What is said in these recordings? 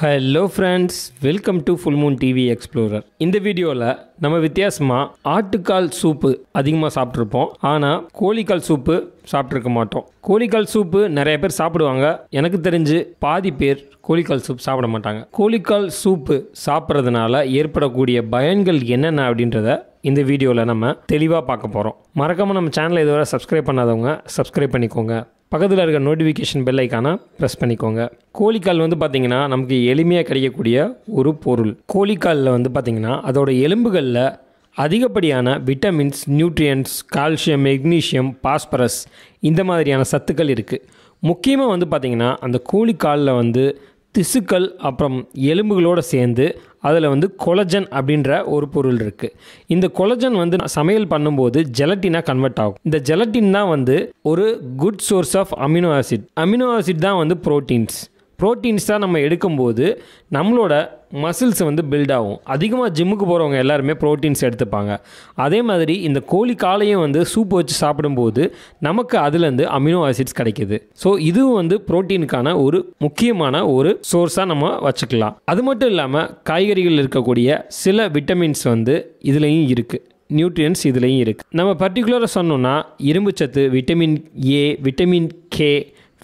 hello friends welcome to full moon TV explorer இந்த வீடியோவில் நம்ம வித்தியாசமாக ஆட்டுக்கால் சூப்பு அதிகமாக சாப்பிட்ருப்போம் ஆனால் கோழிக்கால் சூப்பு சாப்பிட்ருக்க மாட்டோம் கோழிக்கால் சூப்பு நிறைய பேர் சாப்பிடுவாங்க எனக்கு தெரிஞ்சு பாதி பேர் கோழிக்கால் சூப் சாப்பிட மாட்டாங்க கோழிக்கால் சூப்பு சாப்பிட்றதுனால ஏற்படக்கூடிய பயன்கள் என்னென்ன அப்படின்றத இந்த வீடியோவில் நம்ம தெளிவாக பார்க்க போகிறோம் மறக்காமல் நம்ம சேனலை இதுவரை சப்ஸ்கிரைப் பண்ணாதவங்க சப்ஸ்கிரைப் பண்ணிக்கோங்க பக்கத்தில் இருக்க நோட்டிஃபிகேஷன் பெல் ஐக்கானை ப்ரெஸ் பண்ணிக்கோங்க கோழிக்கால் வந்து பார்த்திங்கன்னா நமக்கு எளிமையாக கிடைக்கக்கூடிய ஒரு பொருள் கோழிக்காலில் வந்து பார்த்திங்கன்னா அதோட எலும்புகளில் அதிகப்படியான vitamins nutrients calcium magnesium phosphorus இந்த மாதிரியான சத்துக்கள் இருக்குது முக்கியமாக வந்து பார்த்திங்கன்னா அந்த கோழிக்காலில் வந்து திசுக்கள் அப்புறம் எலும்புகளோடு சேர்ந்து அதில் வந்து கொலஜன் அப்படின்ற ஒரு பொருள் இருக்குது இந்த கொலஜன் வந்து சமையல் பண்ணும்போது ஜெலட்டினாக கன்வெர்ட் ஆகும் இந்த ஜெலட்டின் தான் வந்து ஒரு good source of amino acid amino acid தான் வந்து ப்ரோட்டீன்ஸ் ப்ரோட்டீன்ஸ் தான் நம்ம எடுக்கும்போது நம்மளோட மசில்ஸ் வந்து பில்ட் ஆகும் அதிகமாக ஜிம்முக்கு போகிறவங்க எல்லாருமே ப்ரோட்டீன்ஸ் எடுத்துப்பாங்க அதே மாதிரி இந்த கோழி காலையும் வந்து சூப் வச்சு சாப்பிடும்போது நமக்கு அதுலேருந்து அமினோ ஆசிட்ஸ் கிடைக்கிது ஸோ இதுவும் வந்து ப்ரோட்டீனுக்கான ஒரு முக்கியமான ஒரு சோர்ஸாக நம்ம வச்சுக்கலாம் அது மட்டும் இல்லாமல் காய்கறிகள் இருக்கக்கூடிய சில விட்டமின்ஸ் வந்து இதுலேயும் இருக்குது நியூட்ரியன்ஸ் இதுலேயும் இருக்குது நம்ம பர்டிகுலராக சொன்னோன்னா இரும்புச்சத்து vitamin A vitamin K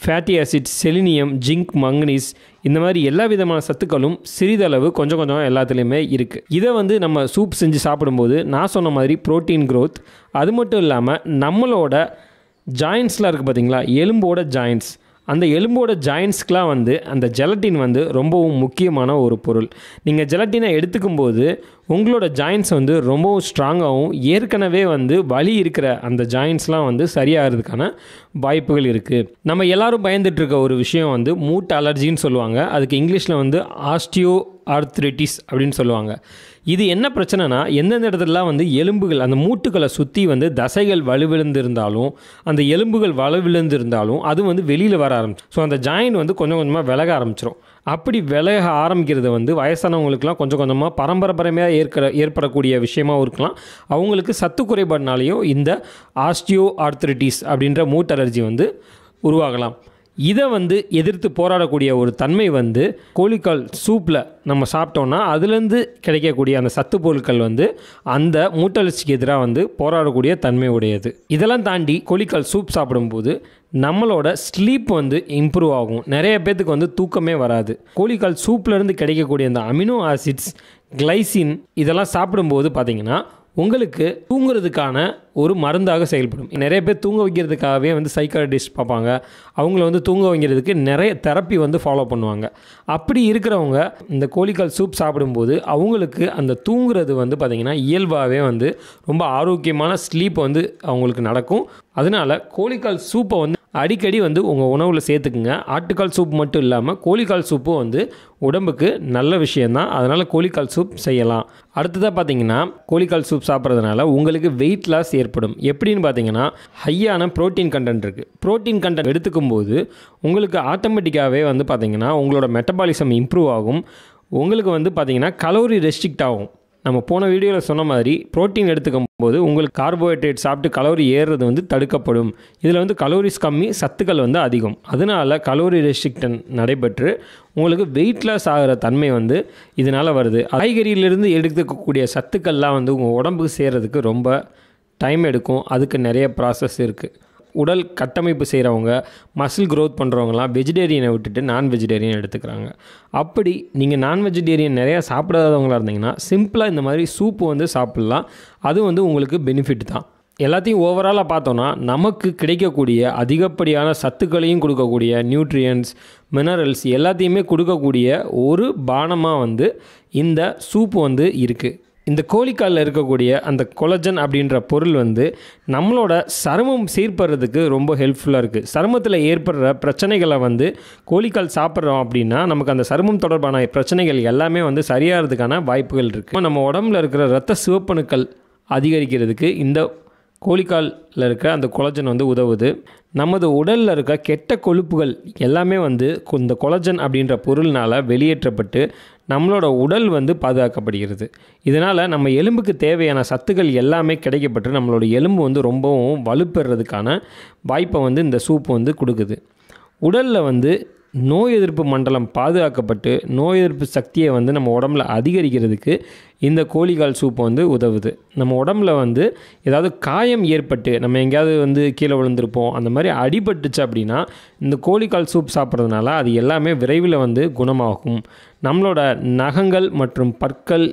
fatty acid selenium zinc manganese இந்த மாதிரி எல்லா விதமான சத்துக்களும் சிறிதளவு கொஞ்சம் கொஞ்சம் எல்லாத்துலேயுமே இருக்குது இதை வந்து நம்ம சூப் செஞ்சு சாப்பிடும்போது நான் சொன்ன மாதிரி ப்ரோட்டீன் க்ரோத் அது மட்டும் இல்லாமல் நம்மளோட ஜாயின்ஸ்லாம் இருக்குது பார்த்திங்களா எலும்போட ஜாயின்ஸ் அந்த எலும்போட ஜாயின்ஸ்க்கெலாம் வந்து அந்த ஜெலட்டின் வந்து ரொம்பவும் முக்கியமான ஒரு பொருள் நீங்கள் ஜெலட்டினை எடுத்துக்கும் போது உங்களோட ஜாயின்ஸ் வந்து ரொம்பவும் ஸ்ட்ராங்காகவும் ஏற்கனவே வந்து வலி இருக்கிற அந்த ஜாயின்ஸ்லாம் வந்து சரியாகிறதுக்கான வாய்ப்புகள் இருக்குது நம்ம எல்லாரும் பயந்துட்டுருக்க ஒரு விஷயம் வந்து மூட்டு அலர்ஜின்னு சொல்லுவாங்க அதுக்கு இங்கிலீஷில் வந்து ஆஸ்டியோ ஆர்த்ரிட்டிஸ் அப்படின்னு சொல்லுவாங்க இது என்ன பிரச்சனைனா எந்தெந்த இடத்துலலாம் வந்து எலும்புகள் அந்த மூட்டுகளை சுற்றி வந்து தசைகள் வலுவிழந்திருந்தாலும் அந்த எலும்புகள் வலுவிழந்திருந்தாலும் அது வந்து வெளியில் வர ஆரம்பிச்சு ஸோ அந்த ஜாயின் வந்து கொஞ்சம் கொஞ்சமாக விலக ஆரம்பிச்சிடும் அப்படி விலக ஆரம்பிக்கிறது வந்து வயசானவங்களுக்குலாம் கொஞ்சம் கொஞ்சமாக பரம்பரை பரமையாக ஏற்கிற ஏற்படக்கூடிய விஷயமாகவும் இருக்கலாம் அவங்களுக்கு சத்து குறைபாடுனாலேயும் இந்த ஆஸ்டியோ ஆர்த்திரிட்டிஸ் அப்படின்ற மூட் அலர்ஜி வந்து உருவாகலாம் இதை வந்து எதிர்த்து போராடக்கூடிய ஒரு தன்மை வந்து கோழிக்கால் சூப்பில் நம்ம சாப்பிட்டோன்னா அதுலேருந்து கிடைக்கக்கூடிய அந்த சத்து பொருட்கள் வந்து அந்த மூட்டழச்சிக்கு எதிராக வந்து போராடக்கூடிய தன்மை உடையது இதெல்லாம் தாண்டி கோழிக்கால் சூப் சாப்பிடும்போது நம்மளோட ஸ்லீப் வந்து இம்ப்ரூவ் ஆகும் நிறைய பேர்த்துக்கு வந்து தூக்கமே வராது கோழிக்கால் சூப்லேருந்து கிடைக்கக்கூடிய அந்த அமினோ ஆசிட்ஸ் கிளைசின் இதெல்லாம் சாப்பிடும்போது பார்த்திங்கன்னா உங்களுக்கு தூங்குறதுக்கான ஒரு மருந்தாக செயல்படும் நிறைய பேர் தூங்க வைக்கிறதுக்காகவே வந்து சைக்காலஜிஸ்ட் பார்ப்பாங்க அவங்கள வந்து தூங்க வைக்கிறதுக்கு நிறைய தெரப்பி வந்து ஃபாலோ பண்ணுவாங்க அப்படி இருக்கிறவங்க இந்த கோழிக்கால் சூப் சாப்பிடும்போது அவங்களுக்கு அந்த தூங்குறது வந்து பார்த்திங்கன்னா இயல்பாகவே வந்து ரொம்ப ஆரோக்கியமான ஸ்லீப் வந்து அவங்களுக்கு நடக்கும் அதனால் கோழிக்கால் சூப்பை வந்து அடிக்கடி வந்து உங்கள் உணவில் சேர்த்துக்குங்க ஆட்டுக்கால் சூப் மட்டும் இல்லாமல் கோழிக்கால் சூப்பும் வந்து உடம்புக்கு நல்ல விஷயந்தான் அதனால் கோழிக்கால் சூப் செய்யலாம் அடுத்ததாக பார்த்தீங்கன்னா கோழிக்கால் சூப் சாப்பிட்றதுனால உங்களுக்கு வெயிட் லாஸ் ஏற்படும் எப்படின்னு பார்த்தீங்கன்னா ஹையான ப்ரோட்டீன் கண்டென்ட் இருக்குது ப்ரோட்டீன் கண்டென்ட் எடுத்துக்கும் போது உங்களுக்கு ஆட்டோமேட்டிக்காகவே வந்து பார்த்திங்கன்னா உங்களோட மெட்டபாலிசம் இம்ப்ரூவ் ஆகும் உங்களுக்கு வந்து பார்த்திங்கன்னா கலோரி ரெஸ்ட்ரிக்ட் ஆகும் நம்ம போன வீடியோவில் சொன்ன மாதிரி ப்ரோட்டீன் எடுத்துக்கும் போது உங்களுக்கு கார்போஹைட்ரேட் சாப்பிட்டு கலோரி ஏறுறது வந்து தடுக்கப்படும் இதில் வந்து கலோரிஸ் கம்மி சத்துக்கள் வந்து அதிகம் அதனால் கலோரி ரெஸ்ட்ரிக்டன் நடைபெற்று உங்களுக்கு வெயிட் லாஸ் ஆகிற தன்மை வந்து இதனால் வருது காய்கறியிலிருந்து எடுத்துக்கக்கூடிய சத்துக்கள்லாம் வந்து உங்கள் உடம்புக்கு சேர்கிறதுக்கு ரொம்ப டைம் எடுக்கும் அதுக்கு நிறைய ப்ராசஸ் இருக்குது உடல் கட்டமைப்பு செய்கிறவங்க மசில் க்ரோத் பண்ணுறவங்களாம் வெஜிடேரியனை விட்டுட்டு நான் வெஜிடேரியன் எடுத்துக்கிறாங்க அப்படி நீங்கள் நான் வெஜிடேரியன் நிறையா சாப்பிடாதவங்களாக இருந்தீங்கன்னா சிம்பிளாக இந்த மாதிரி சூப்பு வந்து சாப்பிட்லாம் அது வந்து உங்களுக்கு பெனிஃபிட் தான் எல்லாத்தையும் ஓவராலாக பார்த்தோன்னா நமக்கு கிடைக்கக்கூடிய அதிகப்படியான சத்துக்களையும் கொடுக்கக்கூடிய நியூட்ரியன்ஸ் மினரல்ஸ் எல்லாத்தையுமே கொடுக்கக்கூடிய ஒரு பானமாக வந்து இந்த சூப்பு வந்து இருக்குது இந்த கோழிக்காலில் இருக்கக்கூடிய அந்த கொலஜன் அப்படின்ற பொருள் வந்து நம்மளோட சருமம் சீர்படுறதுக்கு ரொம்ப ஹெல்ப்ஃபுல்லாக இருக்குது சருமத்தில் ஏற்படுற பிரச்சனைகளை வந்து கோழிக்கால் சாப்பிட்றோம் அப்படின்னா நமக்கு அந்த சருமம் தொடர்பான பிரச்சனைகள் எல்லாமே வந்து சரியாகிறதுக்கான வாய்ப்புகள் இருக்குது நம்ம உடம்புல இருக்கிற ரத்த சிவப்பணுக்கள் அதிகரிக்கிறதுக்கு இந்த கோழிக்காலில் இருக்கிற அந்த கொலஜன் வந்து உதவுது நமது உடலில் இருக்க கெட்ட கொழுப்புகள் எல்லாமே வந்து இந்த கொலஜன் அப்படின்ற பொருள்னால் வெளியேற்றப்பட்டு நம்மளோட உடல் வந்து பாதுகாக்கப்படுகிறது இதனால் நம்ம எலும்புக்கு தேவையான சத்துக்கள் எல்லாமே கிடைக்கப்பட்டு நம்மளோட எலும்பு வந்து ரொம்பவும் வலுப்பெறதுக்கான வாய்ப்பை வந்து இந்த சூப் வந்து கொடுக்குது உடலில் வந்து நோய் எதிர்ப்பு மண்டலம் பாதுகாக்கப்பட்டு நோய் எதிர்ப்பு சக்தியை வந்து நம்ம உடம்புல அதிகரிக்கிறதுக்கு இந்த கோழிக்கால் சூப் வந்து உதவுது நம்ம உடம்புல வந்து ஏதாவது காயம் ஏற்பட்டு நம்ம எங்கேயாவது வந்து கீழே விழுந்திருப்போம் அந்த மாதிரி அடிபட்டுச்சு அப்படின்னா இந்த கோழிக்கால் சூப் சாப்பிட்றதுனால அது எல்லாமே விரைவில் வந்து குணமாகும் நம்மளோட நகங்கள் மற்றும் பற்கள்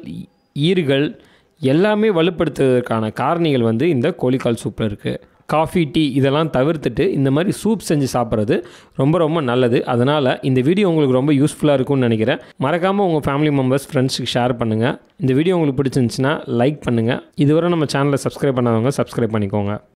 ஈர்கள் எல்லாமே வலுப்படுத்துவதற்கான காரணிகள் வந்து இந்த கோழிக்கால் சூப்பில் இருக்குது காஃபி டீ இதெல்லாம் தவிர்த்துட்டு இந்த மாதிரி சூப் செஞ்சு சாப்பிட்றது ரொம்ப ரொம்ப நல்லது அதனால் இந்த வீடியோ உங்களுக்கு ரொம்ப யூஸ்ஃபுல்லாக இருக்கும்னு நினைக்கிறேன் மறக்காமல் உங்கள் ஃபேமிலி மெம்பர்ஸ் ஃப்ரெண்ட்ஸுக்கு ஷேர் பண்ணுங்கள் இந்த வீடியோ உங்களுக்கு பிடிச்சிருந்துச்சுன்னா லைக் பண்ணுங்கள் இதுவரை நம்ம சேனலை சப்ஸ்கிரைப் பண்ணாதவங்க சப்ஸ்கிரைப் பண்ணிக்கோங்க